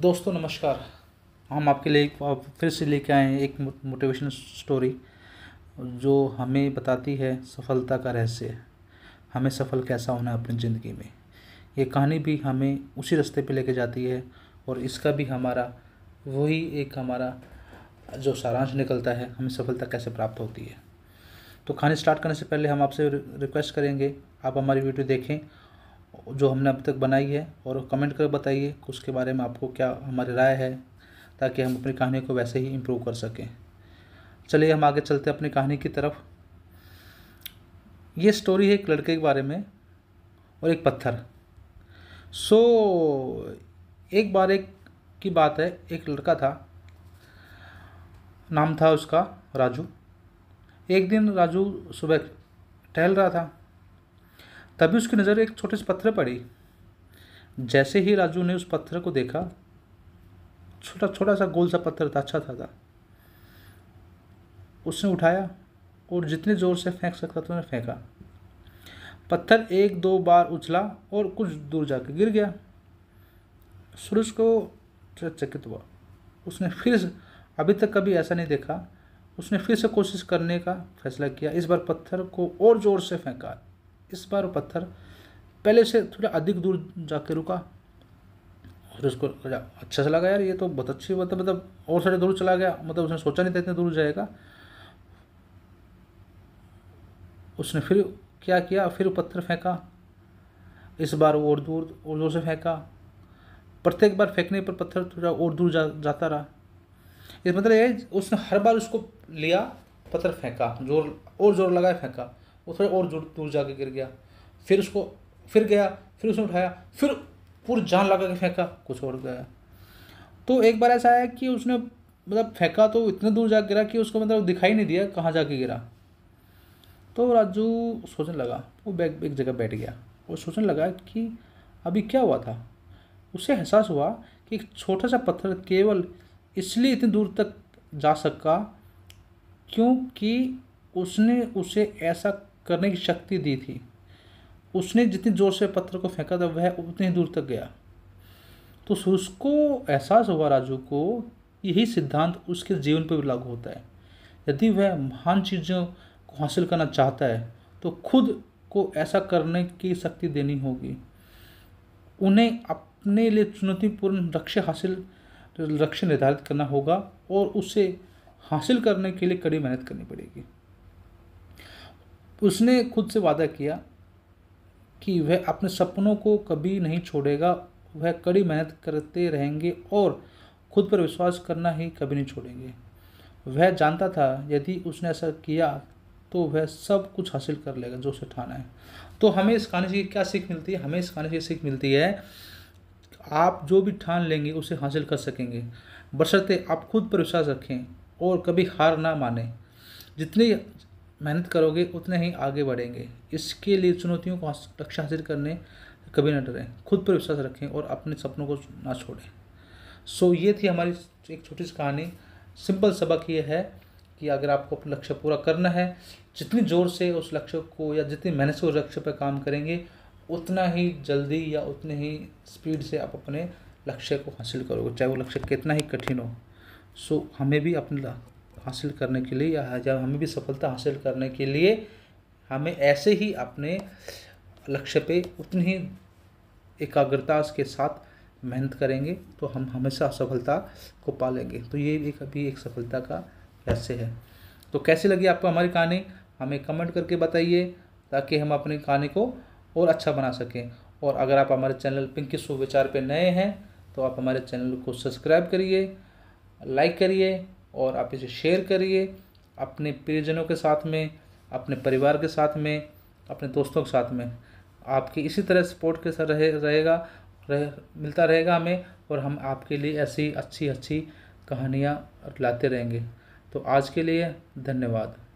दोस्तों नमस्कार हम आपके लिए एक फिर से लेके आए हैं एक मोटिवेशनल स्टोरी जो हमें बताती है सफलता का रहस्य हमें सफल कैसा होना है अपनी ज़िंदगी में ये कहानी भी हमें उसी रास्ते पे लेके जाती है और इसका भी हमारा वही एक हमारा जो सारांश निकलता है हमें सफलता कैसे प्राप्त होती है तो कहानी स्टार्ट करने से पहले हम आपसे रिक्वेस्ट करेंगे आप हमारी वीडियो देखें जो हमने अब तक बनाई है और कमेंट कर बताइए उसके बारे में आपको क्या हमारी राय है ताकि हम अपनी कहानी को वैसे ही इम्प्रूव कर सकें चलिए हम आगे चलते हैं अपनी कहानी की तरफ ये स्टोरी है एक लड़के के बारे में और एक पत्थर सो so, एक बार एक की बात है एक लड़का था नाम था उसका राजू एक दिन राजू सुबह टहल रहा था तभी उसकी नज़र एक छोटे से पत्थर पड़ी जैसे ही राजू ने उस पत्थर को देखा छोटा छोटा सा गोल सा पत्थर था अच्छा था, था उसने उठाया और जितने ज़ोर से फेंक सकता था उसने फेंका पत्थर एक दो बार उछला और कुछ दूर जाकर गिर गया सूरज को चकित हुआ उसने फिर अभी तक कभी ऐसा नहीं देखा उसने फिर से कोशिश करने का फैसला किया इस बार पत्थर को और ज़ोर से फेंका इस बार वो पत्थर पहले से थोड़ा अधिक दूर जाके रुका फिर उसको अच्छा से लगा यार ये तो बहुत अच्छी मतलब मतलब और सारे दूर चला गया मतलब उसने सोचा नहीं था इतने दूर जाएगा उसने फिर क्या किया फिर पत्थर फेंका इस बार और दूर और दूर से फेंका प्रत्येक बार फेंकने पर पत्थर थोड़ा और दूर जा, जाता रहा इस मतलब ये उसने हर बार उसको लिया पत्थर फेंका जोर और जोर लगाया फेंका वो थोड़ा और दूर दूर जाके गिर गया फिर उसको फिर गया फिर उसने उठाया फिर पूरी जान लगा के फेंका कुछ और गया तो एक बार ऐसा आया कि उसने मतलब फेंका तो इतने दूर जा गिरा कि उसको मतलब दिखाई नहीं दिया कहाँ जाके गिरा तो राजू सोचने लगा वो बैग एक जगह बैठ गया और सोचने लगा कि अभी क्या हुआ था उसे एहसास हुआ कि एक छोटा सा पत्थर केवल इसलिए इतनी दूर तक जा सका क्योंकि उसने उसे ऐसा करने की शक्ति दी थी उसने जितनी ज़ोर से पत्थर को फेंका था वह उतनी दूर तक गया तो उसको एहसास हुआ राजू को यही सिद्धांत उसके जीवन पर भी लागू होता है यदि वह महान चीज़ों को हासिल करना चाहता है तो खुद को ऐसा करने की शक्ति देनी होगी उन्हें अपने लिए चुनौतीपूर्ण लक्ष्य हासिल लक्ष्य निर्धारित करना होगा और उसे हासिल करने के लिए कड़ी मेहनत करनी पड़ेगी उसने खुद से वादा किया कि वह अपने सपनों को कभी नहीं छोड़ेगा वह कड़ी मेहनत करते रहेंगे और खुद पर विश्वास करना ही कभी नहीं छोड़ेंगे वह जानता था यदि उसने ऐसा किया तो वह सब कुछ हासिल कर लेगा जो उसे ठाना है तो हमें इस कहानी से क्या सीख मिलती है हमें इस कहानी से सीख मिलती है आप जो भी ठान लेंगे उसे हासिल कर सकेंगे बशर्ते आप खुद पर विश्वास रखें और कभी हार ना माने जितनी मेहनत करोगे उतने ही आगे बढ़ेंगे इसके लिए चुनौतियों को लक्ष्य हासिल करने कभी ना डरें खुद पर विश्वास रखें और अपने सपनों को ना छोड़ें सो ये थी हमारी एक छोटी सी कहानी सिंपल सबक ये है कि अगर आपको अपना लक्ष्य पूरा करना है जितनी ज़ोर से उस लक्ष्य को या जितनी मेहनत से उस लक्ष्य पर काम करेंगे उतना ही जल्दी या उतने ही स्पीड से आप अपने लक्ष्य को हासिल करोगे चाहे वो लक्ष्य कितना ही कठिन हो सो हमें भी अपने हासिल करने के लिए या जब हमें भी सफलता हासिल करने के लिए हमें ऐसे ही अपने लक्ष्य पे उतनी ही एकाग्रता के साथ मेहनत करेंगे तो हम हमेशा सफलता को पा लेंगे तो ये एक अभी एक सफलता का रहस्य है तो कैसे लगी आपको हमारी कहानी हमें कमेंट करके बताइए ताकि हम अपनी कहानी को और अच्छा बना सकें और अगर आप हमारे चैनल पिंकी सुविचार पर नए हैं तो आप हमारे चैनल को सब्सक्राइब करिए लाइक करिए और आप इसे शेयर करिए अपने प्रियजनों के साथ में अपने परिवार के साथ में अपने दोस्तों के साथ में आपकी इसी तरह सपोर्ट के साथ रहे रहेगा रह, मिलता रहेगा हमें और हम आपके लिए ऐसी अच्छी अच्छी कहानियाँ लाते रहेंगे तो आज के लिए धन्यवाद